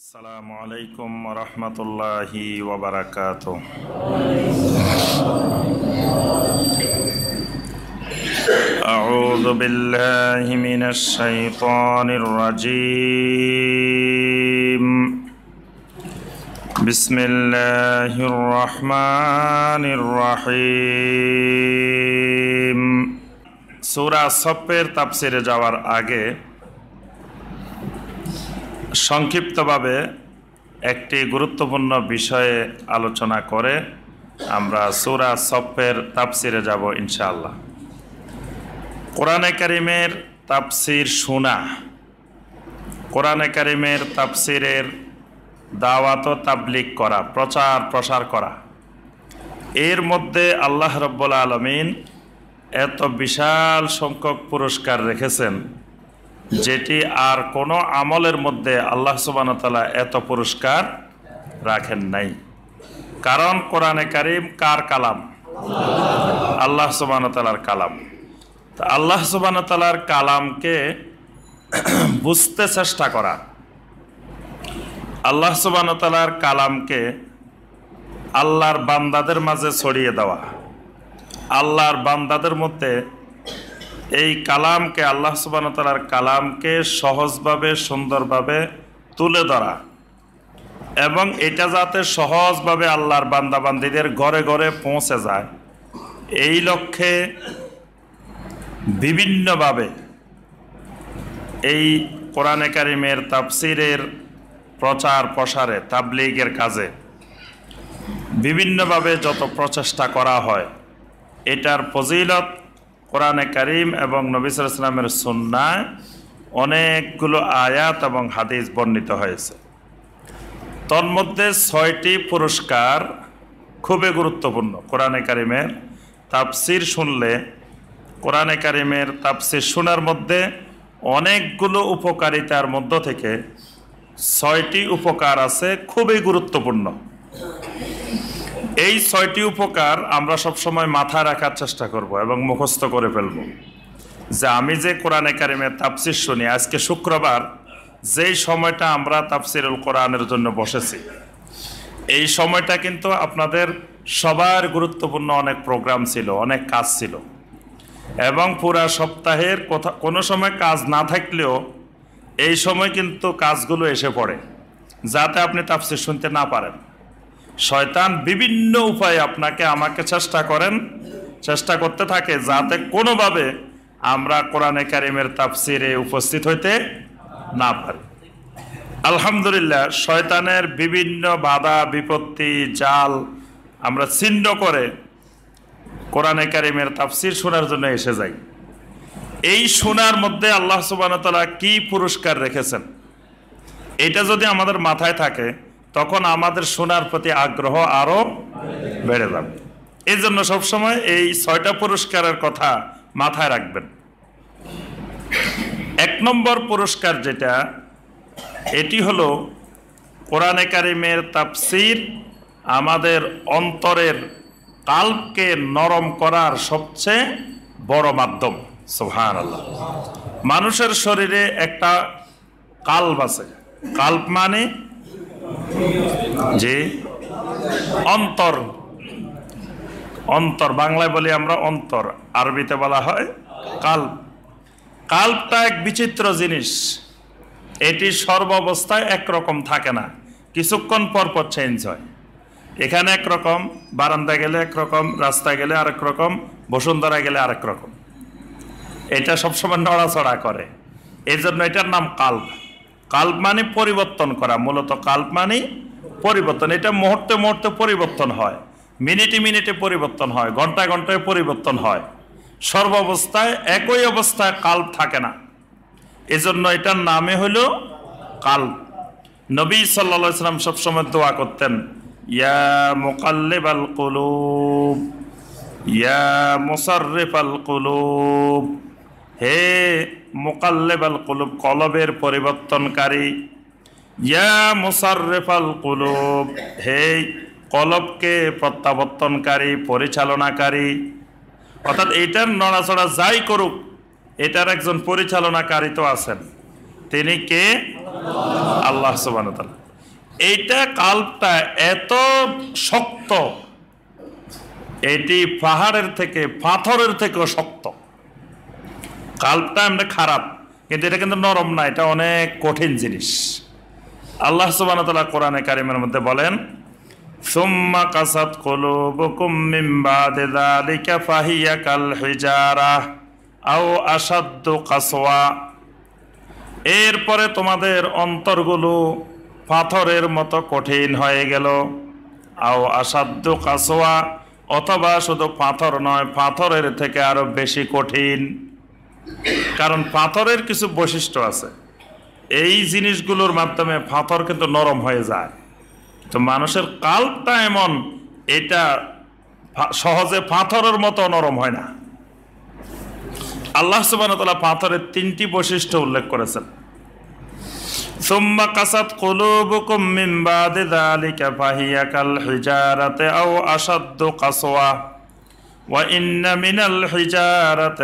আসসালামু আলাইকুম রহমতুল্লাহি ওবরাকাত أعوذ بالله من الشيطان الرجيم بسم الله الرحمن الرحيم সূরা সফের তাফসিরে যাওয়ার আগে সংক্ষিপ্তভাবে একটি গুরুত্বপূর্ণ বিষয়ে আলোচনা করে আমরা সুরা সফের তাপসিরে যাব ইনশাআল্লাহ কোরআনে কারিমের তাপসির শোনা কোরআনে কারিমের তাপসিরের দাওয়াত তাবলিক করা প্রচার প্রসার করা এর মধ্যে আল্লাহ রব্বুল আলমিন এত বিশাল সংখ্যক পুরস্কার রেখেছেন যেটি আর কোনো আমলের মধ্যে আল্লাহ সুবানতালা এত পুরস্কার রাখেন নাই কারণ কোরআনে কারিম কার কালাম আল্লাহ সুবানতালার কালাম তা আল্লাহ সুবানতালার কালামকে বুঝতে চেষ্টা করা আল্লাহ সুবানতালার কালামকে আল্লাহর বান্দাদের মাঝে ছড়িয়ে দেওয়া আল্লাহর বান্দাদের মধ্যে এই কালামকে আল্লাহ সুবাহতালার কালামকে সহজভাবে সুন্দরভাবে তুলে ধরা এবং এটা যাতে সহজভাবে আল্লাহর বান্দাবান্দিদের ঘরে ঘরে পৌঁছে যায় এই লক্ষ্যে বিভিন্নভাবে এই কোরআনে কারিমের তাফসিরের প্রচার প্রসারে তাবলিগের কাজে বিভিন্নভাবে যত প্রচেষ্টা করা হয় এটার ফজিলত কোরআনে করিম এবং ইসলামের সন্ন্যায় অনেকগুলো আয়াত এবং হাদিস বর্ণিত হয়েছে তন্মধ্যে ছয়টি পুরস্কার খুবই গুরুত্বপূর্ণ কোরআনে কারিমের তাপসির শুনলে কোরআনে কারিমের তাপসির শোনার মধ্যে অনেকগুলো উপকারিতার মধ্য থেকে ছয়টি উপকার আছে খুবই গুরুত্বপূর্ণ এই ছয়টি উপকার আমরা সবসময় মাথায় রাখার চেষ্টা করব এবং মুখস্থ করে ফেলব যে আমি যে কোরআনে কারিমের তাপসির শুনি আজকে শুক্রবার যেই সময়টা আমরা তাপসিরুল কোরআনের জন্য বসেছি এই সময়টা কিন্তু আপনাদের সবার গুরুত্বপূর্ণ অনেক প্রোগ্রাম ছিল অনেক কাজ ছিল এবং পুরা সপ্তাহের কোথা কোনো সময় কাজ না থাকলেও এই সময় কিন্তু কাজগুলো এসে পড়ে যাতে আপনি তাপসির শুনতে না পারেন শয়তান বিভিন্ন উপায়ে আপনাকে আমাকে চেষ্টা করেন চেষ্টা করতে থাকে যাতে কোনোভাবে আমরা কোরআনে কারিমের তাফসিরে উপস্থিত হইতে না পারি আলহামদুলিল্লাহ শয়তানের বিভিন্ন বাধা বিপত্তি জাল আমরা ছিন্ন করে কোরআনে কারিমের তাফসির শোনার জন্য এসে যাই এই শোনার মধ্যে আল্লাহ সুবাহতালা কি পুরস্কার রেখেছেন এটা যদি আমাদের মাথায় থাকে তখন আমাদের শোনার প্রতি আগ্রহ আরও বেড়ে যাবে এই জন্য সবসময় এই ছয়টা পুরস্কারের কথা মাথায় রাখবেন এক নম্বর পুরস্কার যেটা এটি হলো কোরআনে কারিমের তাপসির আমাদের অন্তরের কাল্পকে নরম করার সবচেয়ে বড় মাধ্যম সোহান আল্লাহ মানুষের শরীরে একটা কাল্প আছে কাল্প মানে যে অন্তর অন্তর বাংলায় বলি আমরা অন্তর আরবিতে বলা হয় কাল কাল্পটা এক বিচিত্র জিনিস এটি সর্ব অবস্থায় একরকম থাকে না কিছুক্ষণ পরপর চেঞ্জ হয় এখানে একরকম বারান্দা গেলে একরকম রাস্তায় গেলে আরেক রকম বসুন্ধরা গেলে আরেক রকম এটা সবসময় নড়াচড়া করে এই জন্য এটার নাম কাল্প কাল্প মানে পরিবর্তন করা মূলত কাল্প মানে পরিবর্তন এটা মুহূর্তে মুহূর্তে পরিবর্তন হয় মিনিটে মিনিটে পরিবর্তন হয় ঘন্টায় ঘন্টায় পরিবর্তন হয় সর্বাবস্থায় একই অবস্থায় কাল্প থাকে না এজন্য এটার নামে হইল কাল্প নবী সাল্লা সাল্লাম সবসময় দোয়া করতেন ইয়া মোকাল্লেব আল কলুব ইয়া মোসার্রেফ আল কলুব হে মোকাল্লেবাল কলুব কলবের পরিবর্তনকারী ইয়া মুসাররেফাল কলুব হে কলবকে প্রত্যাবর্তনকারী পরিচালনাকারী অর্থাৎ এটার নড়াচড়া যাই করুক এটার একজন পরিচালনাকারী তো আছেন তিনি কে আল্লাহ সুবান এইটা কাল্পটা এত শক্ত এটি পাহাড়ের থেকে পাথরের থেকেও শক্ত কালটা এমনি খারাপ কিন্তু এটা কিন্তু নরম না এটা অনেক কঠিন জিনিস আল্লাহ সুবান তালা কোরআনে কারিমের মধ্যে বলেন সুম্মা ফাহিয়া কাল আও এরপরে তোমাদের অন্তরগুলো পাথরের মতো কঠিন হয়ে গেল আও আসাধ্য কাসোয়া অথবা শুধু পাথর নয় পাথরের থেকে আরও বেশি কঠিন কারণ পাথরের কিছু বৈশিষ্ট্য আছে এই জিনিসগুলোর মাধ্যমে পাথর কিন্তু নরম হয়ে যায় তো মানুষের কালটা এমন এটা সহজে পাথরের মতো নরম হয় না আল্লাহ সুবাহতলা পাথরের তিনটি বৈশিষ্ট্য উল্লেখ করেছেন ثم قصد আল্লাহ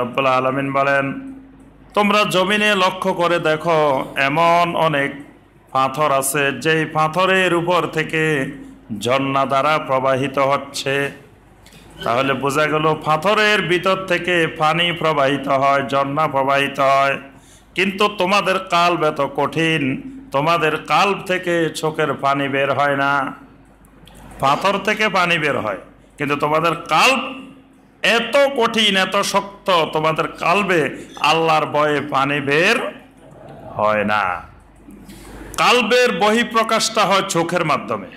রব আলমিন বলেন তোমরা জমিনে লক্ষ্য করে দেখো এমন অনেক পাথর আছে যেই পাথরের উপর থেকে ঝর্ণা দ্বারা প্রবাহিত হচ্ছে তাহলে বোঝা গেল পাথরের ভিতর থেকে পানি প্রবাহিত হয় ঝর্ণা প্রবাহিত হয় কিন্তু তোমাদের কাল বেত কঠিন তোমাদের কাল থেকে চোখের পানি বের হয় না পাথর থেকে পানি বের হয় কিন্তু তোমাদের কাল এত কঠিন এত শক্ত তোমাদের কালবে আল্লাহর বয়ে পানি বের হয় না কালবের বহিঃপ্রকাশটা হয় চোখের মাধ্যমে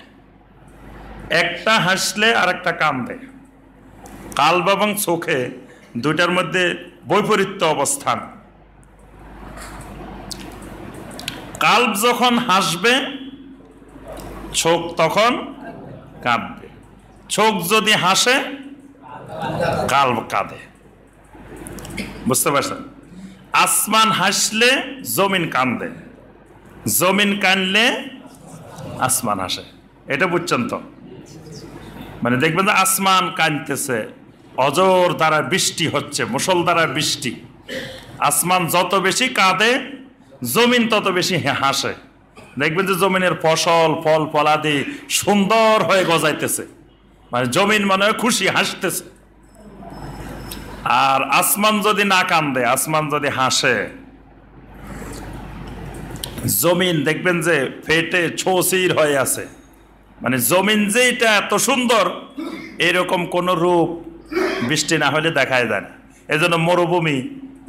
একটা হাসলে আর একটা কান্দে কালব এবং চোখে দুইটার মধ্যে বৈপরীত্য অবস্থান কাল্ব যখন হাসবে ছোক তখন কাঁদবে ছোক যদি হাসে কাল্ব কাঁদে বুঝতে পারছেন আসমান হাসলে জমিন কান্দে জমিন কানলে আসমান হাসে এটা বুঝছেন তো মানে দেখবেন যে আসমান কানতেছে অজর দ্বারা বৃষ্টি হচ্ছে মুসল দ্বারা বৃষ্টি আসমান যত বেশি কাঁদে জমিন তত বেশি হাসে দেখবেন যে জমিনের ফসল ফল ফলাদি সুন্দর হয়ে গজাইতেছে মানে জমিন মানে খুশি হাসতেছে আর আসমান যদি না কান্দে আসমান যদি হাসে জমিন দেখবেন যে ফেটে ছৌসির হয়ে আছে মানে জমিন যেটা এত সুন্দর এরকম কোন রূপ বৃষ্টি না হলে দেখায় যায় না এজন্য মরুভূমি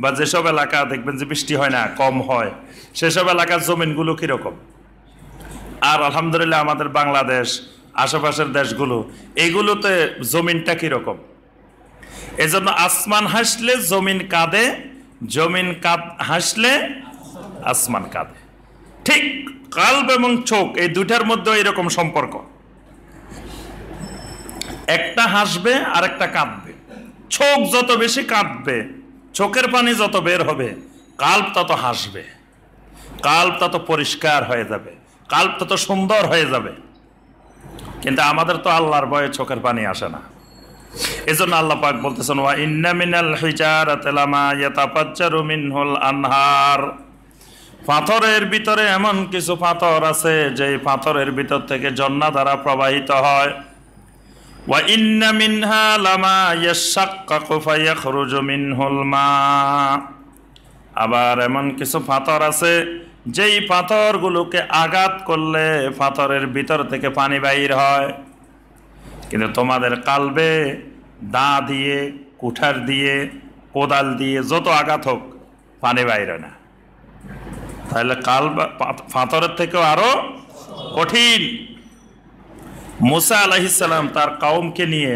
বা যেসব এলাকা দেখবেন যে বৃষ্টি হয় না কম হয় সেসব এলাকার জমিনগুলো কীরকম আর আলহামদুলিল্লাহ আমাদের বাংলাদেশ আশেপাশের দেশগুলো এগুলোতে জমিনটা কীরকম এই জন্য আসমান হাসলে জমিন কাঁদে জমিন কাঁদ হাসলে আসমান কাঁদে ঠিক কাল্প এবং চোখ এই দুইটার মধ্যে এরকম সম্পর্ক একটা হাসবে আর একটা কাঁদবে চোখ যত বেশি কাঁদবে চোখের পানি যত বের হবে কাল্প তত হাসবে কাল্প তত পরিষ্কার হয়ে যাবে কাল্প তত সুন্দর হয়ে যাবে কিন্তু আমাদের তো আল্লাহর ভয়ে চোখের পানি আসে না এই জন্য আল্লাহ পাক বলতেছেন ওয়া ইন্না মিনাল হিজারাতালামা ইয়াতাফাজ্জারু মিনহুল আনহার পাথরের ভিতরে এমন কিছু পাথর আছে যেই পাথরের ভিতর থেকে জন্না দ্বারা প্রবাহিত হয় আবার এমন কিছু পাথর আছে যেই পাথরগুলোকে আঘাত করলে পাথরের ভিতর থেকে পানি বাহির হয় কিন্তু তোমাদের কালবে দা দিয়ে কুঠার দিয়ে কোদাল দিয়ে যত আঘাত হোক পানি বাহির না তাহলে কাল পাথরের থেকেও আরও কঠিন মোসা আলাহিসাল্লাম তার কাউমকে নিয়ে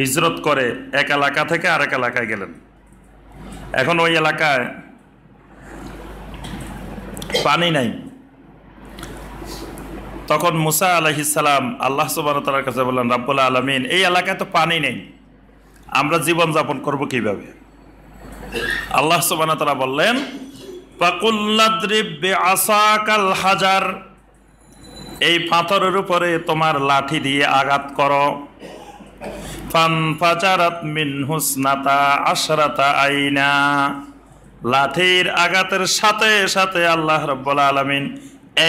হিজরত করে এক এলাকা থেকে আরেক এলাকায় গেলেন এখন ওই এলাকায় পানি নাই তখন মুসা আলহিসাল্লাম আল্লাহ সুবান তালার কাছে বললেন রাবুল্লা আলমিন এই এলাকায় তো পানি নেই আমরা জীবন যাপন করব কিভাবে আল্লাহ সুবান তালা বললেন পাকুল্লাদ্রিব আসাকাল হাজার এই পাথরের উপরে তোমার লাঠি দিয়ে আঘাত করো মিন হুসনাতা আশরাতা আইনা লাঠির আঘাতের সাথে সাথে আল্লাহ রব্বুল আলমিন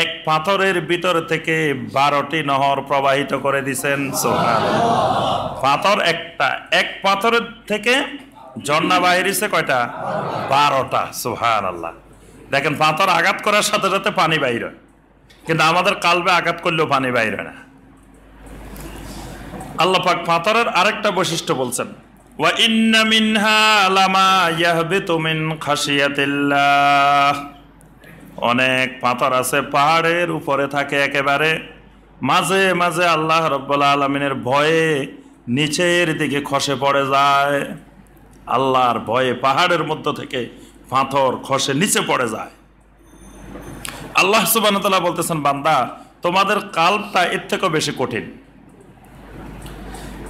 এক পাথরের ভিতর থেকে বারোটি নহর প্রবাহিত করে দিছেন সোহান পাথর একটা এক পাথরের থেকে ঝর্ণা বাহিরিছে কয়টা বারোটা সোহান আল্লাহ দেখেন পাথর আঘাত করার সাথে সাথে পানি বাইর কিন্তু আমাদের কালবে আঘাত করলেও পানি বাইর হয় না আল্লাহ পাক পাথরের আরেকটা বৈশিষ্ট্য বলছেন ওয়া মিনহা অনেক পাথর আছে পাহাড়ের উপরে থাকে একেবারে মাঝে মাঝে আল্লাহ রব্বুল আলমিনের ভয়ে নিচের দিকে খসে পড়ে যায় আল্লাহর ভয়ে পাহাড়ের মধ্য থেকে পাথর খসে নিচে পড়ে যায় আল্লাহ সুবাহতাল্লাহ বলতেছেন বান্দা তোমাদের কালটা এর থেকেও বেশি কঠিন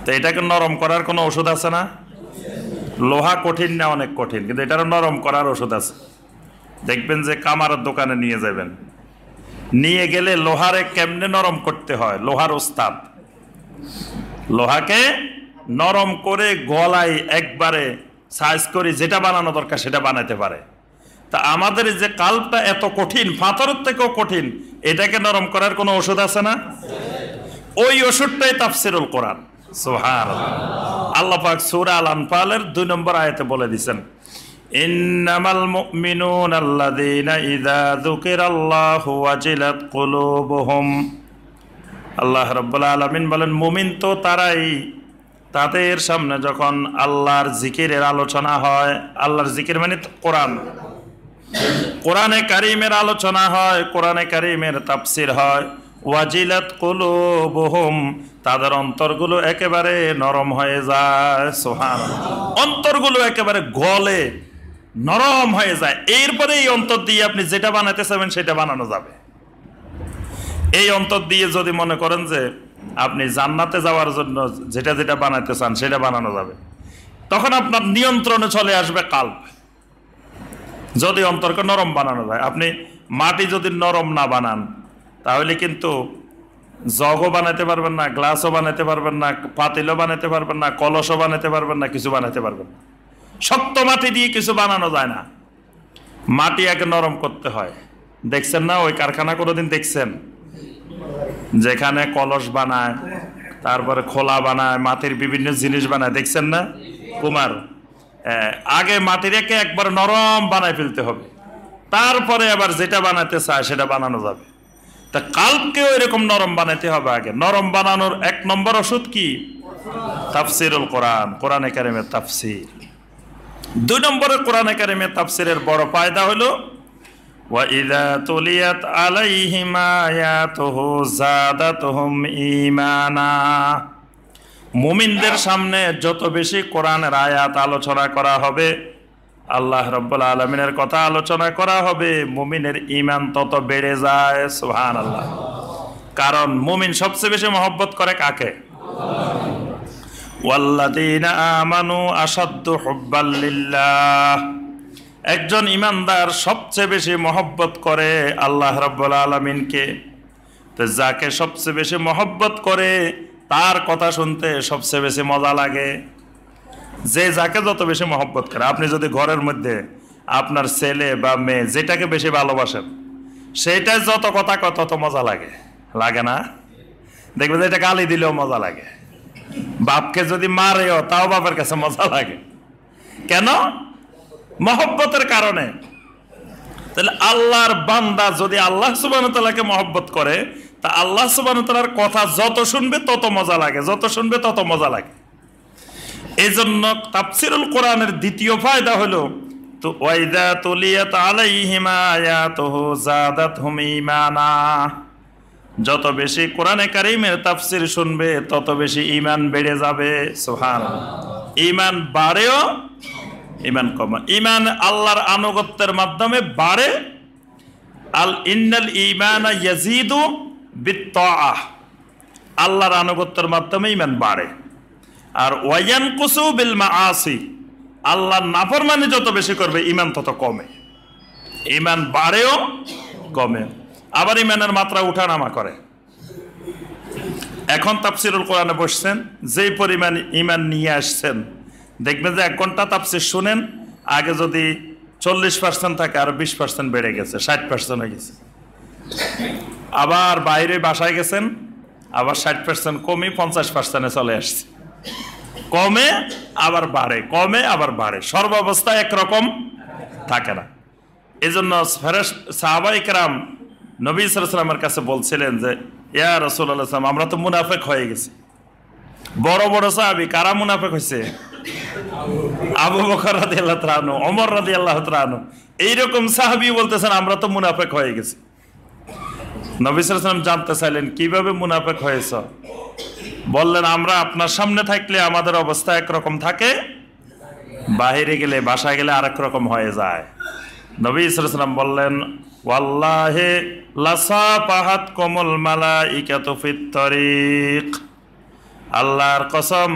তো এটাকে নরম করার কোনো ওষুধ আছে না লোহা কঠিন না অনেক কঠিন কিন্তু এটারও নরম করার ওষুধ আছে দেখবেন যে কামারের দোকানে নিয়ে যাবেন নিয়ে গেলে লোহারে কেমনে নরম করতে হয় লোহার ওস্তাদ লোহাকে নরম করে গলায় একবারে সাইজ করে যেটা বানানো দরকার সেটা বানাতে পারে তা আমাদের যে কালটা এত কঠিন ফাঁতরের থেকেও কঠিন এটাকে নরম করার কোনো ওষুধ আছে না ওই ওষুধটাই তাফসিরুল কোরআন সোহার আল্লাহ পাক সুরা আল আনফালের দুই নম্বর আয়তে বলে দিছেন বলেন তো তারাই তাদের সামনে যখন আল্লাহর জিকিরের আলোচনা হয় আল্লাহর জিকির মানে কোরআন কোরআনে কারিমের আলোচনা হয় কোরআনে কারিমের তাপসির হয় ওয়াজিলাত কলো বহুম তাদের অন্তরগুলো একেবারে নরম হয়ে যায় সোহান অন্তরগুলো একেবারে গলে নরম হয়ে যায় এরপরে এই অন্তর দিয়ে আপনি যেটা বানাতে চাবেন সেটা বানানো যাবে এই অন্তর দিয়ে যদি মনে করেন যে আপনি জান্নাতে যাওয়ার জন্য যেটা যেটা বানাতে চান সেটা বানানো যাবে তখন আপনার নিয়ন্ত্রণে চলে আসবে কাল্প যদি অন্তরকে নরম বানানো যায় আপনি মাটি যদি নরম না বানান তাহলে কিন্তু জগও বানাতে পারবেন না গ্লাসও বানাতে পারবেন না পাতিলও বানাতে পারবেন না কলসও বানাতে পারবেন না কিছু বানাতে পারবেন না শক্ত মাটি দিয়ে কিছু বানানো যায় না মাটি আগে নরম করতে হয় দেখছেন না ওই কারখানা কোনোদিন দেখছেন যেখানে কলস বানায় তারপরে খোলা বানায় মাটির বিভিন্ন জিনিস বানায় দেখছেন না কুমার আগে মাটি রেখে একবার নরম বানায় ফেলতে হবে তারপরে আবার যেটা বানাতে চায় সেটা বানানো যাবে তা কাল্পকেও এরকম নরম বানাতে হবে আগে নরম বানানোর এক নম্বর ওষুধ কি তাফসিরুল কোরআন কোরআন একাডেমের তাফসির দুই নম্বরে কোরআন একাডেমের তাফসিরের বড় ফায়দা হলো وَإِذَا تُلِيَتْ عَلَيْهِمْ آيَاتُهُ زَادَتْهُمْ মুমিনদের সামনে যত বেশি কোরআনের আয়াত আলোচনা করা হবে আল্লাহ রব্বুল আলমিনের কথা আলোচনা করা হবে মুমিনের ইমান তত বেড়ে যায় সুহান আল্লাহ কারণ মুমিন সবচেয়ে বেশি মহব্বত করে কাকে আমানু হব্বাল্লিল্লাহ একজন ইমানদার সবচেয়ে বেশি মহব্বত করে আল্লাহ রব্বুল আলমিনকে তো যাকে সবচেয়ে বেশি মহব্বত করে তার কথা শুনতে সবচেয়ে বেশি মজা লাগে যে যাকে যত বেশি মহব্বত করে আপনি যদি ঘরের মধ্যে আপনার ছেলে বা মেয়ে যেটাকে বেশি ভালোবাসেন সেটা যত কথা তত মজা লাগে লাগে না দেখবে যে এটা গালি দিলেও মজা লাগে বাপকে যদি মারেও তাও বাপের কাছে মজা লাগে কেন মহব্বতের কারণে তাহলে আল্লাহর বান্দা যদি আল্লাহ সুবাহতাল্লাহকে মহব্বত করে তা আল্লাহ সুবাহতালার কথা যত শুনবে তত মজা লাগে যত শুনবে তত মজা লাগে এই জন্য তাফসিরুল কোরআনের দ্বিতীয় ফায়দা হলো তো ওয়াইদা তলিয়াত আলাইহিমায়াতহু জাদাত হুমিমানা যত বেশি কোরআনে কারিমের তাফসির শুনবে তত বেশি ইমান বেড়ে যাবে সোহান ইমান বাড়েও ইমান কম ইমান আল্লাহর আনুগত্যের মাধ্যমে বাড়ে আল ইন্নাল ইমান ইয়াজিদু বিত্ত আল্লাহর আনুগত্যের মাধ্যমে ইমান বাড়ে আর ওয়াইয়ান কুসু বিল মা আসি আল্লাহর মানে যত বেশি করবে ইমান তত কমে ইমান বাড়েও কমে আবার ইমানের মাত্রা উঠানামা করে এখন তাপসিরুল কোরআনে বসছেন যেই পরিমাণ ইমান নিয়ে আসছেন দেখবেন যে এক ঘন্টা তাপসির শুনেন আগে যদি চল্লিশ পার্সেন্ট থাকে আর বিশ পার্সেন্ট বেড়ে গেছে ষাট পার্সেন্ট হয়ে গেছে আবার বাইরে বাসায় গেছেন আবার ষাট পার্সেন্ট কমে পঞ্চাশ পার্সেন্টে চলে আসছে কমে আবার বাড়ে কমে আবার বাড়ে সর্বাবস্থা একরকম থাকে না এজন্য ফেরেস সাহাবাইকরাম নবী সালামের কাছে বলছিলেন যে ইয়ার রসুল সালাম আমরা তো মুনাফেক হয়ে গেছি বড় বড় সাহাবি কারা মুনাফেক হয়েছে আবু বকর রাদি আল্লাহ ত্রানু অমর রাদি আল্লাহ ত্রানু এইরকম সাহাবি বলতেছেন আমরা তো মুনাফেক হয়ে গেছি নবিসাম জানতে চাইলেন কিভাবে মুনাফেক হয়েছ বললেন আমরা আপনার সামনে থাকলে আমাদের অবস্থা একরকম থাকে বাহিরে গেলে বাসায় গেলে আরেক রকম হয়ে যায় নবী ইসলাম বললেন ওয়াল্লাহে লাসা পাহাত কমল ইকাতফিতরিক আল্লাহর কসম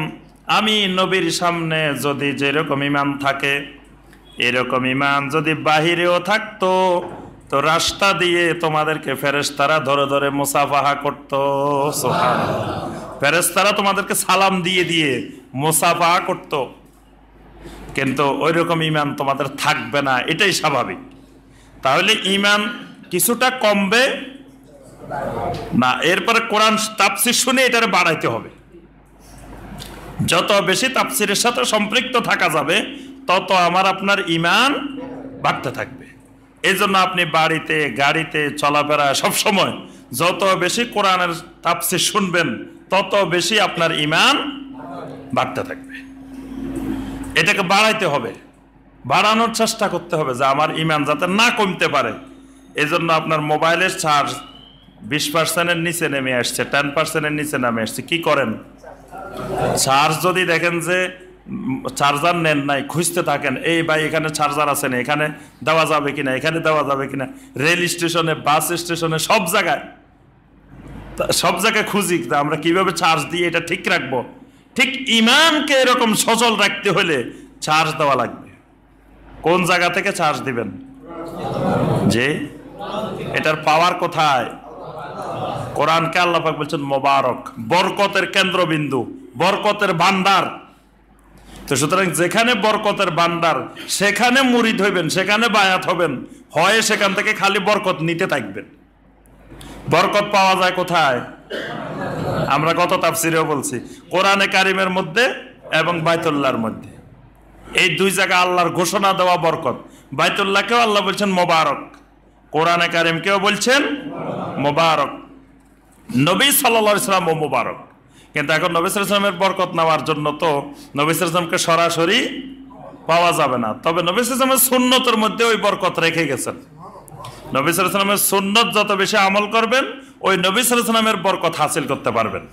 আমি নবীর সামনে যদি যেরকম ইমান থাকে এরকম ইমান যদি বাহিরেও থাকতো তো রাস্তা দিয়ে তোমাদেরকে ফেরেস্তারা ধরে ধরে মুসাফাহা করত ফেরেস্তারা তোমাদেরকে সালাম দিয়ে দিয়ে মুসাফাহা করত কিন্তু ওই রকম ইমান তোমাদের থাকবে না এটাই স্বাভাবিক তাহলে ইমান কিছুটা কমবে না এরপরে কোরআন তাপসির শুনে এটারে বাড়াইতে হবে যত বেশি তাপসিরের সাথে সম্পৃক্ত থাকা যাবে তত আমার আপনার ইমান বাড়তে থাকবে এজন্য আপনি বাড়িতে গাড়িতে চলাফেরা সব সময় যত বেশি কোরআনের তাপসে শুনবেন তত বেশি আপনার ইমান বাড়তে থাকবে এটাকে বাড়াইতে হবে বাড়ানোর চেষ্টা করতে হবে যে আমার ইমান যাতে না কমতে পারে এজন্য আপনার মোবাইলের চার্জ বিশ পার্সেন্টের নিচে নেমে আসছে টেন পার্সেন্টের নিচে নেমে আসছে কি করেন চার্জ যদি দেখেন যে চার্জার নেন নাই খুঁজতে থাকেন এই ভাই এখানে চার্জার আছে না এখানে দেওয়া যাবে কিনা এখানে দেওয়া যাবে কিনা রেল স্টেশনে বাস স্টেশনে সব জায়গায় সব জায়গায় খুঁজি আমরা কিভাবে চার্জ দিয়ে এটা ঠিক রাখবো ঠিক ইমানকে এরকম সচল রাখতে হলে চার্জ দেওয়া লাগবে কোন জায়গা থেকে চার্জ দিবেন যে এটার পাওয়ার কোথায় কোরআনকে আল্লাহ বলছেন মোবারক বরকতের কেন্দ্রবিন্দু বরকতের ভান্ডার তো সুতরাং যেখানে বরকতের বান্ডার সেখানে মুড়ি হইবেন সেখানে বায়াত হবেন হয় সেখান থেকে খালি বরকত নিতে থাকবেন বরকত পাওয়া যায় কোথায় আমরা গত তাফসিরেও বলছি কোরআনে কারিমের মধ্যে এবং বাইতুল্লাহর মধ্যে এই দুই জায়গা আল্লাহর ঘোষণা দেওয়া বরকত বায়তুল্লাহকেও আল্লাহ বলছেন মোবারক কোরআনে কারিমকেও বলছেন মোবারক নবী সাল্লা ইসলাম ও মোবারক কিন্তু এখন নবিসামের বরকত নেওয়ার জন্য তো নবিসামকে সরাসরি পাওয়া যাবে না তবে নবিসামের সুন্নতের মধ্যে ওই বরকত রেখে গেছেন নবিসামের সুন্নত যত বেশি আমল করবেন ওই নবিসামের বরকত হাসিল করতে পারবেন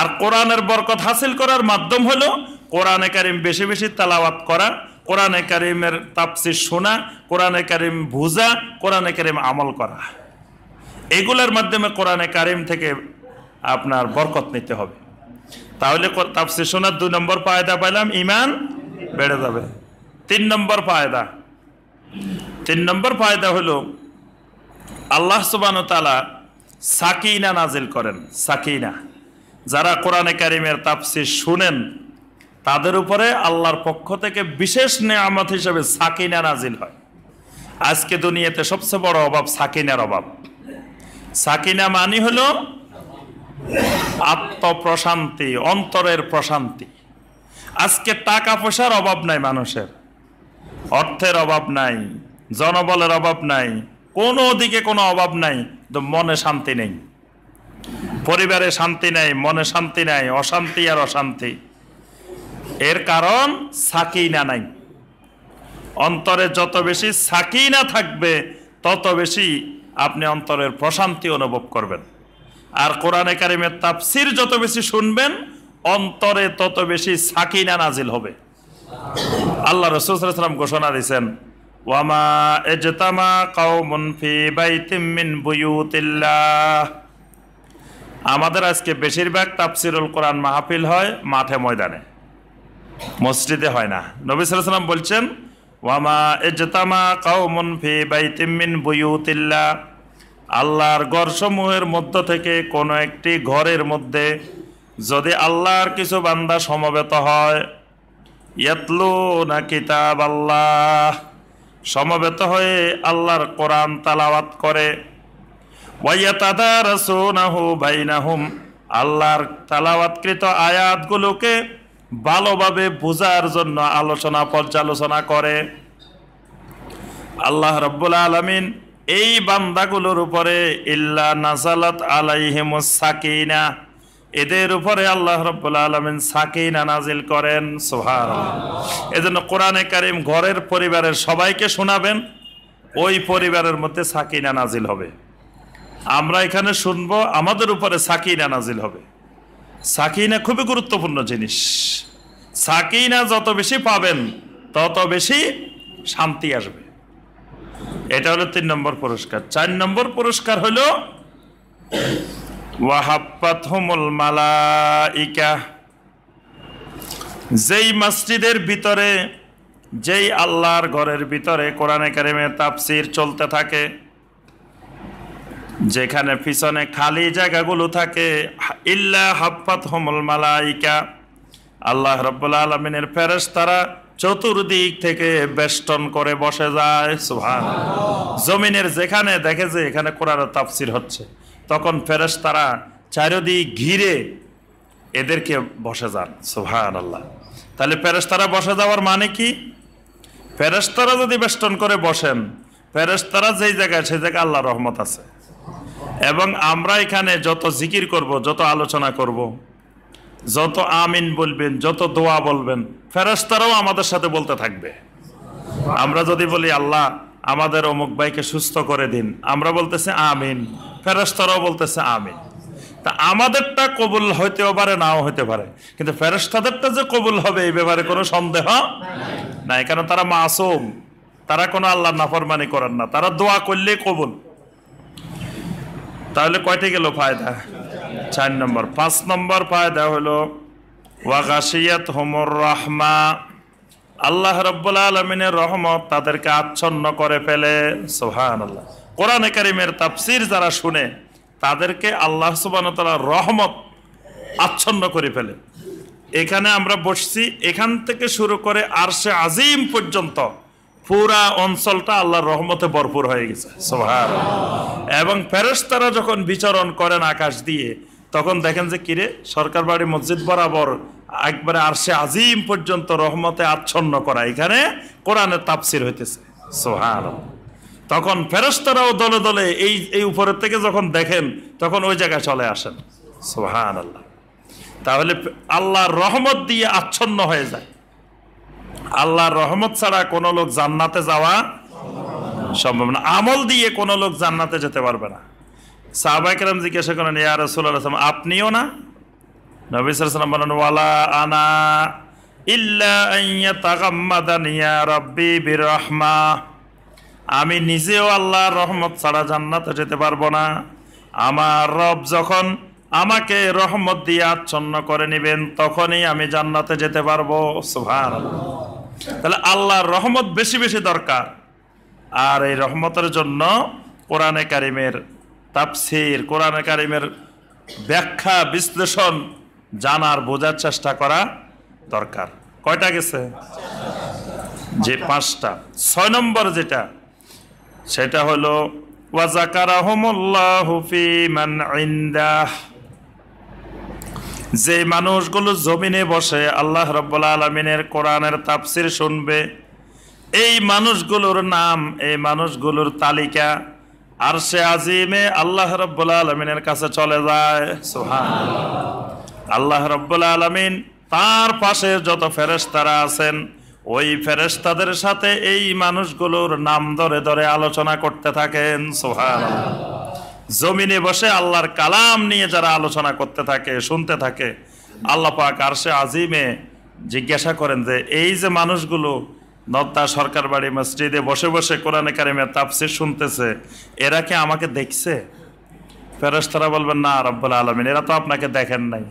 আর কোরআনের বরকত হাসিল করার মাধ্যম হলো কোরআনে কারিম বেশি বেশি তালাওয়াত করা কোরআনে কারিমের তাপসি শোনা কোরআনে কারিম ভুজা কোরআনে কারিম আমল করা এগুলোর মাধ্যমে কোরআনে কারিম থেকে আপনার বরকত নিতে হবে তাহলে তাপসি শোনার দুই নম্বর পায়দা পাইলাম ইমান বেড়ে যাবে তিন নম্বর পায়দা তিন নম্বর পায়দা হলো আল্লাহ সুবাহতালা সাকিনা নাজিল করেন সাকিনা যারা কোরআনে কারিমের তাপসি শুনেন তাদের উপরে আল্লাহর পক্ষ থেকে বিশেষ নেয়ামত হিসেবে সাকিনা নাজিল হয় আজকে দুনিয়াতে সবচেয়ে বড় অভাব সাকিনার অভাব সাকিনা মানি হলো আত্মপ্রশান্তি অন্তরের প্রশান্তি আজকে টাকা পয়সার অভাব নাই মানুষের অর্থের অভাব নাই জনবলের অভাব নাই কোনো দিকে কোনো অভাব নাই তো মনে শান্তি নেই পরিবারে শান্তি নাই মনে শান্তি নাই অশান্তি আর অশান্তি এর কারণ সাকিনা নাই অন্তরে যত বেশি সাকিনা থাকবে তত বেশি আপনি অন্তরের প্রশান্তি অনুভব করবেন আর কোরআনে কারিমের তাপসির যত বেশি শুনবেন অন্তরে তত বেশি সাকিনা নাজিল হবে আল্লাহ রসুলাম ঘোষণা দিয়েছেন ওয়ামা আমাদের আজকে বেশিরভাগ তাপসিরুল কোরআন মাহফিল হয় মাঠে ময়দানে মসজিদে হয় না নবী সালাম বলছেন ওয়ামা এজতামা কাউমুন ফি বাই তিমিন বুয়ুতিল্লা আল্লাহর ঘরসমূহের মধ্য থেকে কোনো একটি ঘরের মধ্যে যদি আল্লাহর কিছু বান্দা সমবেত হয় না কিতাব আল্লাহ সমবেত হয়ে আল্লাহর কোরআন তালাওয়াত করে আল্লাহর তালাওয়াতকৃত আয়াতগুলোকে ভালোভাবে বোঝার জন্য আলোচনা পর্যালোচনা করে আল্লাহ রব্বুল আলমিন এই বান্দাগুলোর উপরে ইল্লা নাজালাত আলাইহিম সাকিনা এদের উপরে আল্লাহ রব্বুল্লা আলমিন সাকিনা নাজিল করেন সোহার এজন্য কোরআনে কারিম ঘরের পরিবারের সবাইকে শোনাবেন ওই পরিবারের মধ্যে সাকিনা নাজিল হবে আমরা এখানে শুনবো আমাদের উপরে সাকিনা নাজিল হবে সাকিনা খুবই গুরুত্বপূর্ণ জিনিস সাকিনা যত বেশি পাবেন তত বেশি শান্তি আসবে এটা হলো তিন নম্বর পুরস্কার চার নম্বর পুরস্কার হলো মালাইকা যেই মসজিদের ভিতরে যেই আল্লাহর ঘরের ভিতরে কোরআনে কারিমে তাপসির চলতে থাকে যেখানে পিছনে খালি জায়গাগুলো থাকে ইল্লা হাফাত হোমল মালাইকা আল্লাহ রব্বুল আলমিনের ফেরেস তারা চতুর্দিক থেকে বেষ্টন করে বসে যায় সুহান জমিনের যেখানে দেখে যে এখানে কোরআন তাফসির হচ্ছে তখন ফেরেস তারা চারিদিক ঘিরে এদেরকে বসে যান সুহান আল্লাহ তাহলে ফেরেস্তারা বসে যাওয়ার মানে কি ফেরেস্তারা যদি বেষ্টন করে বসেন ফেরেস্তারা যেই জায়গায় সেই জায়গায় আল্লাহ রহমত আছে এবং আমরা এখানে যত জিকির করব যত আলোচনা করব। যত আমিন বলবেন যত দোয়া বলবেন ফেরাস্তারাও আমাদের সাথে বলতে থাকবে আমরা যদি বলি আল্লাহ আমাদের অমুক ভাইকে সুস্থ করে দিন আমরা বলতেছে আমিন ফেরাস্তারাও বলতেছে আমিন তা আমাদেরটা কবুল হইতেও পারে নাও হইতে পারে কিন্তু ফেরস্তাদেরটা যে কবুল হবে এই ব্যাপারে কোনো সন্দেহ নাই কারণ তারা মাসুম তারা কোনো আল্লাহ নাফরমানি করেন না তারা দোয়া করলেই কবুল তাহলে কয়টা গেল ফায়দা চার নম্বর পাঁচ নম্বর ফায়দা হলো ওয়াগাসিয়াত হোমর রহমা আল্লাহ রব্বুল আলমিনের রহমত তাদেরকে আচ্ছন্ন করে ফেলে সোহান আল্লাহ কোরআনে কারিমের তাফসির যারা শুনে তাদেরকে আল্লাহ সুবানতলা রহমত আচ্ছন্ন করে ফেলে এখানে আমরা বসছি এখান থেকে শুরু করে আরশে আজিম পর্যন্ত পুরা অঞ্চলটা আল্লাহর রহমতে ভরপুর হয়ে গেছে সোহান এবং ফেরেস্তারা যখন বিচরণ করেন আকাশ দিয়ে তখন দেখেন যে কিরে সরকার বাড়ি মসজিদ বরাবর একবারে আরশে আজিম পর্যন্ত রহমতে আচ্ছন্ন করা এখানে কোরআনে তাপসির হইতেছে সোহান তখন ফেরস্তারাও দলে দলে এই এই উপরের থেকে যখন দেখেন তখন ওই জায়গায় চলে আসেন সোহান আল্লাহ তাহলে আল্লাহর রহমত দিয়ে আচ্ছন্ন হয়ে যায় আল্লাহর রহমত ছাড়া কোনো লোক জান্নাতে যাওয়া সম্ভব না আমল দিয়ে কোনো লোক জান্নাতে যেতে পারবে না সাহবাইকালাম জিজ্ঞাসা করেন ইয়া রসুল্লাহাম আপনিও না নবী সালাম বলেন ওয়ালা আনা ইল্লা আমি নিজেও আল্লাহর রহমত ছাড়া জান্নাতে যেতে পারবো না আমার রব যখন আমাকে রহমত দিয়ে আচ্ছন্ন করে নেবেন তখনই আমি জান্নাতে যেতে পারবো সুভান তাহলে আল্লাহর রহমত বেশি বেশি দরকার আর এই রহমতের জন্য কোরআনে কারিমের তাপসির কোরআন কারিমের ব্যাখ্যা বিশ্লেষণ জানার বোঝার চেষ্টা করা দরকার কয়টা গেছে যে পাঁচটা ছয় নম্বর যেটা সেটা হলো যে মানুষগুলো জমিনে বসে আল্লাহ রব্বুল আলমিনের কোরআনের তাপসির শুনবে এই মানুষগুলোর নাম এই মানুষগুলোর তালিকা আর সে আজিমে আল্লাহ রব্বুল আলমিনের কাছে চলে যায় সোহান আল্লাহ রব্বুল আলমিন তার পাশে যত ফেরেস্তারা আছেন ওই ফেরেস্তাদের সাথে এই মানুষগুলোর নাম ধরে ধরে আলোচনা করতে থাকেন সোহান জমিনে বসে আল্লাহর কালাম নিয়ে যারা আলোচনা করতে থাকে শুনতে থাকে আল্লাপাক আর সে আজিমে জিজ্ঞাসা করেন যে এই যে মানুষগুলো নদ্দা সরকার বাড়ি মসজিদে বসে বসে কোরআনে কারিমের তাপসে শুনতেছে এরা কি আমাকে দেখছে ফেরস্তারা বলবেন না রব্বুল আলমিন এরা তো আপনাকে দেখেন নাই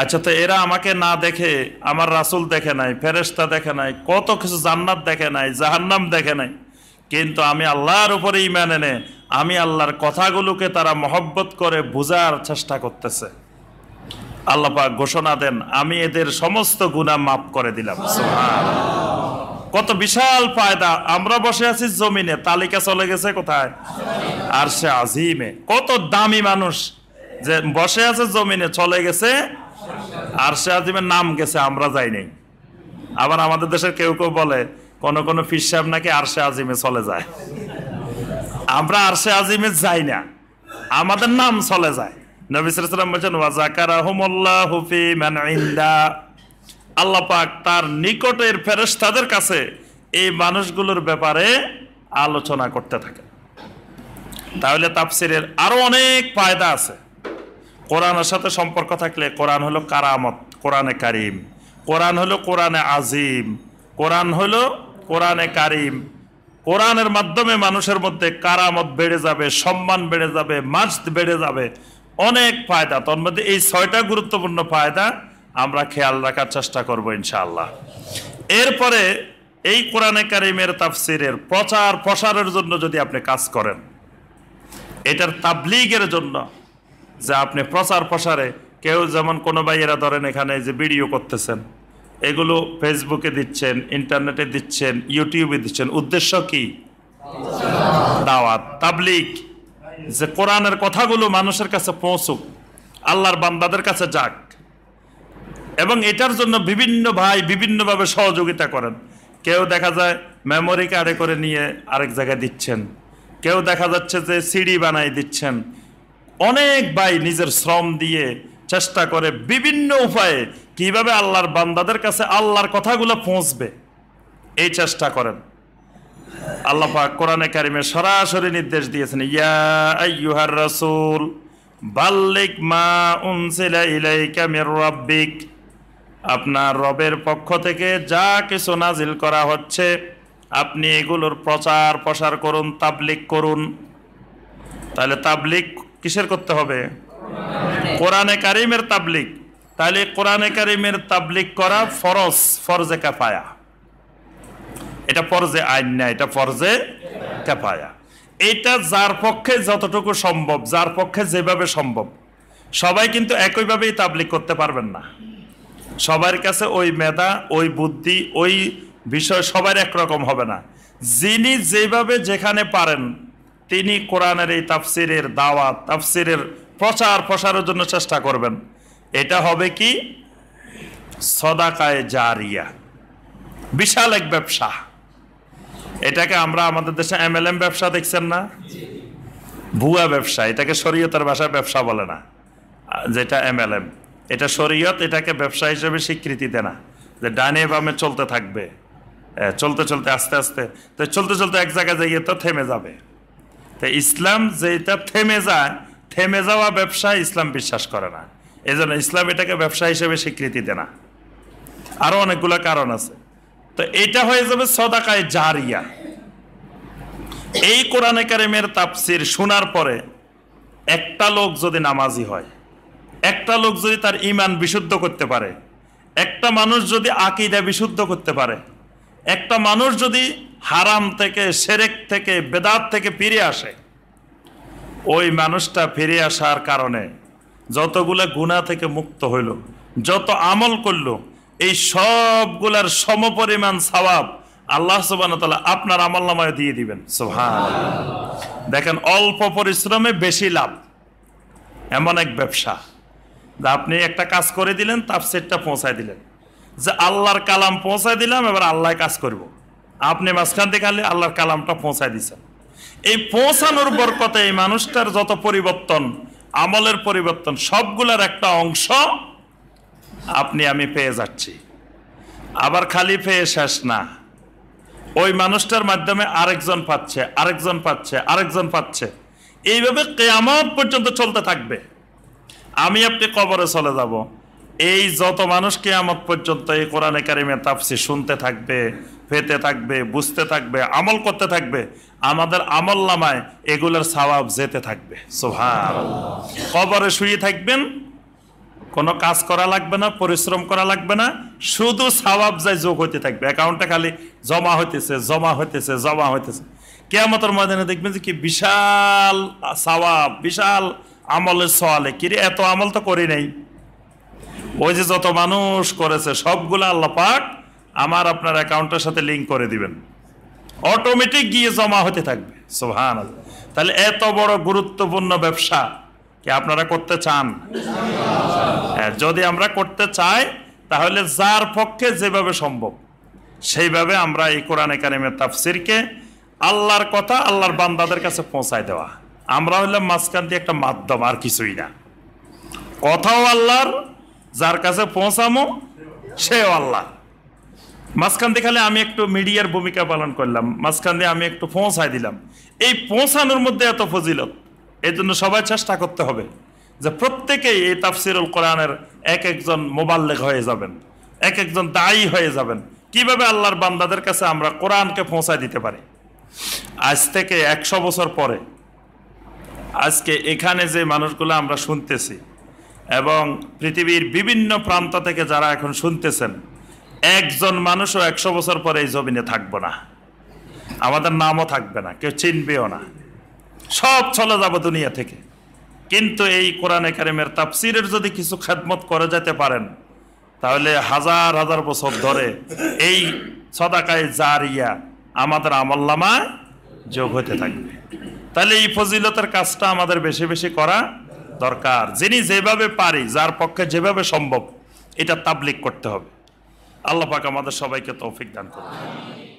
আচ্ছা তো এরা আমাকে না দেখে আমার রাসুল দেখে নাই ফেরেস্তা দেখে নাই কত কিছু জান্নাত দেখে নাই জাহান্নাম দেখে নাই কিন্তু আমি আল্লাহর উপরেই মেনে নে আমি আল্লাহর কথাগুলোকে তারা মহব্বত করে বোঝার চেষ্টা করতেছে আল্লাপাক ঘোষণা দেন আমি এদের সমস্ত গুণা মাফ করে দিলাম কত বিশাল ফায়দা আমরা বসে আছি জমিনে তালিকা চলে গেছে কোথায় আর সে আজিমে কত দামি মানুষ যে বসে আছে জমিনে চলে গেছে আর সে আজিমের নাম গেছে আমরা যাই নাই আবার আমাদের দেশের কেউ কেউ বলে কোন কোন ফির সাহেব নাকি আরশে আজিমে চলে যায় আমরা আরশে আজিমে যাই না আমাদের নাম চলে যায় নবিসাম বলছেন ওয়াজাকারা তার নিকটের ফেরেস্তাদের কাছে এই মানুষগুলোর ব্যাপারে আলোচনা করতে থাকে তাহলে তাফসিরের আরো অনেক ফায়দা আছে কোরআনের সাথে সম্পর্ক থাকলে কোরআন হলো কারামত কোরআনে কারিম কোরআন হলো কোরআনে আজিম কোরআন হলো কোরআনে কারিম কোরআনের মাধ্যমে মানুষের মধ্যে কারামত বেড়ে যাবে সম্মান বেড়ে যাবে মাস্ত বেড়ে যাবে অনেক ফায়দা তন্মধ্যে এই ছয়টা গুরুত্বপূর্ণ ফায়দা আমরা খেয়াল রাখার চেষ্টা করব ইনশাআল্লাহ এরপরে এই কোরআনে কারিমের তাফসিরের প্রচার প্রসারের জন্য যদি আপনি কাজ করেন এটার তাবলিগের জন্য যে আপনি প্রচার প্রসারে কেউ যেমন কোনো এরা ধরেন এখানে যে ভিডিও করতেছেন এগুলো ফেসবুকে দিচ্ছেন ইন্টারনেটে দিচ্ছেন ইউটিউবে দিচ্ছেন উদ্দেশ্য কি দাওয়াত তাবলিগ যে কোরআনের কথাগুলো মানুষের কাছে পৌঁছুক আল্লাহর বান্দাদের কাছে যাক এবং এটার জন্য বিভিন্ন ভাই বিভিন্নভাবে সহযোগিতা করেন কেউ দেখা যায় মেমোরি কার্ডে করে নিয়ে আরেক জায়গায় দিচ্ছেন কেউ দেখা যাচ্ছে যে সিডি বানাই দিচ্ছেন অনেক ভাই নিজের শ্রম দিয়ে চেষ্টা করে বিভিন্ন উপায়ে কিভাবে আল্লাহর বান্দাদের কাছে আল্লাহর কথাগুলো পৌঁছবে এই চেষ্টা করেন আল্লাহ কোরআনে কারিমে সরাসরি নির্দেশ দিয়েছেন ইয়া আইয়ুহার বাল্লিক মা উনসিলা আপনার রবের পক্ষ থেকে যা কিছু নাজিল করা হচ্ছে আপনি এগুলোর প্রচার প্রসার করুন তাবলিক করুন তাহলে তাবলিক কিসের করতে হবে কোরআনে কারিমের তাবলিক তাহলে কোরআনে কারিমের তাবলিক করা ফরজ ফরজে কাফায়া এটা ফরজে আইন না এটা ফরজে কেফায়া এটা যার পক্ষে যতটুকু সম্ভব যার পক্ষে যেভাবে সম্ভব সবাই কিন্তু একইভাবেই তাবলিক করতে পারবেন না সবার কাছে ওই মেধা ওই বুদ্ধি ওই বিষয় সবার একরকম হবে না যিনি যেভাবে যেখানে পারেন তিনি কোরআনের এই তাফসিরের দাওয়াত তাফসিরের প্রচার প্রসারের জন্য চেষ্টা করবেন এটা হবে কি সদাকায় জারিয়া বিশাল এক ব্যবসা এটাকে আমরা আমাদের দেশে এমএলএম ব্যবসা দেখছেন না ভুয়া ব্যবসা এটাকে শরীয়তের ভাষায় ব্যবসা বলে না যেটা এমএলএম এটা শরীয়ত এটাকে ব্যবসা হিসেবে স্বীকৃতি দেয় না যে ডানে বামে চলতে থাকবে চলতে চলতে আস্তে আস্তে তো চলতে চলতে এক জায়গায় যাইয়ে তো থেমে যাবে তো ইসলাম যেটা থেমে যায় থেমে যাওয়া ব্যবসা ইসলাম বিশ্বাস করে না এজন্য ইসলাম এটাকে ব্যবসা হিসেবে স্বীকৃতি দেয় না আরও অনেকগুলো কারণ আছে তো এটা হয়ে যাবে সদাকায় জারিয়া এই কোরআনে কারিমের তাপসির শোনার পরে একটা লোক যদি নামাজি হয় একটা লোক যদি তার ইমান বিশুদ্ধ করতে পারে একটা মানুষ যদি আকিদা বিশুদ্ধ করতে পারে একটা মানুষ যদি হারাম থেকে সেরেক থেকে বেদাত থেকে ফিরে আসে ওই মানুষটা ফিরে আসার কারণে যতগুলো গুণা থেকে মুক্ত হইল যত আমল করলো এই সবগুলার সমপরিমাণ সবাব আল্লাহ সোবান আপনার আমল নামায় দিয়ে দিবেন দেখেন অল্প পরিশ্রমে বেশি লাভ এমন এক ব্যবসা যা আপনি একটা কাজ করে দিলেন তার সেটটা পৌঁছায় দিলেন যে আল্লাহর কালাম পৌঁছায় দিলাম এবার আল্লাহ কাজ করব। আপনি মাঝখান থেকে খালি আল্লাহর কালামটা পৌঁছায় দিচ্ছেন এই পৌঁছানোর বরকতে এই মানুষটার যত পরিবর্তন আমলের পরিবর্তন সবগুলার একটা অংশ আপনি আমি পেয়ে যাচ্ছি আবার খালি পেয়ে শেষ না ওই মানুষটার মাধ্যমে আরেকজন পাচ্ছে আরেকজন পাচ্ছে আরেকজন পাচ্ছে এইভাবে কেয়ামত পর্যন্ত চলতে থাকবে আমি আপনি কবরে চলে যাব। এই যত মানুষ কেয়ামত পর্যন্ত এই কোরআনে কারিমে তাপসি শুনতে থাকবে পেতে থাকবে বুঝতে থাকবে আমল করতে থাকবে আমাদের আমল নামায় এগুলোর স্বভাব যেতে থাকবে সোভার কবরে শুয়ে থাকবেন কোনো কাজ করা লাগবে না পরিশ্রম করা লাগবে না শুধু সওয়াব যায় যোগ হতে থাকবে অ্যাকাউন্টে খালি জমা হইতেছে জমা হইতেছে জমা হইতেছে কেমতর ময়দানে দেখবেন যে কি বিশাল সওয়াব বিশাল আমলের সওয়ালে কিরে এত আমল তো করি নাই ওই যে যত মানুষ করেছে সবগুলো আল্লাহ পাক আমার আপনার অ্যাকাউন্টের সাথে লিঙ্ক করে দিবেন অটোমেটিক গিয়ে জমা হতে থাকবে সোহান তাহলে এত বড় গুরুত্বপূর্ণ ব্যবসা কি আপনারা করতে চান হ্যাঁ, যদি আমরা করতে চাই তাহলে যার পক্ষে যেভাবে সম্ভব সেইভাবে আমরা এই কোরআন একাডেমির তাফসিরকে আল্লাহর কথা আল্লাহর বান্দাদের কাছে পৌঁছায় দেওয়া আমরা হলে মাঝখান দিয়ে একটা মাধ্যম আর কিছুই না কথাও আল্লাহর যার কাছে পৌঁছামো সেও আল্লাহ মাঝখান দিয়ে খালি আমি একটু মিডিয়ার ভূমিকা পালন করলাম মাঝখান দিয়ে আমি একটু পৌঁছায় দিলাম এই পৌঁছানোর মধ্যে এত ফজিলত এই জন্য সবাই চেষ্টা করতে হবে যে প্রত্যেকেই এই তাফসিরুল কোরআনের এক একজন মোবাল্লেক হয়ে যাবেন এক একজন দায়ী হয়ে যাবেন কিভাবে আল্লাহর বান্দাদের কাছে আমরা কোরআনকে পৌঁছায় দিতে পারি আজ থেকে একশো বছর পরে আজকে এখানে যে মানুষগুলো আমরা শুনতেছি এবং পৃথিবীর বিভিন্ন প্রান্ত থেকে যারা এখন শুনতেছেন একজন মানুষও একশো বছর পরে এই জমিনে থাকবো না আমাদের নামও থাকবে না কেউ চিনবেও না সব চলে যাবো দুনিয়া থেকে কিন্তু এই কোরআনে কারিমের তাফসিরের যদি কিছু খেদমত করে যেতে পারেন তাহলে হাজার হাজার বছর ধরে এই সদাকায় জারিয়া আমাদের আমল্লামায় যোগ হতে থাকবে তাহলে এই ফজিলতের কাজটা আমাদের বেশি বেশি করা দরকার যিনি যেভাবে পারি যার পক্ষে যেভাবে সম্ভব এটা তাবলিক করতে হবে আল্লাহ পাক আমাদের সবাইকে তৌফিক দান করবে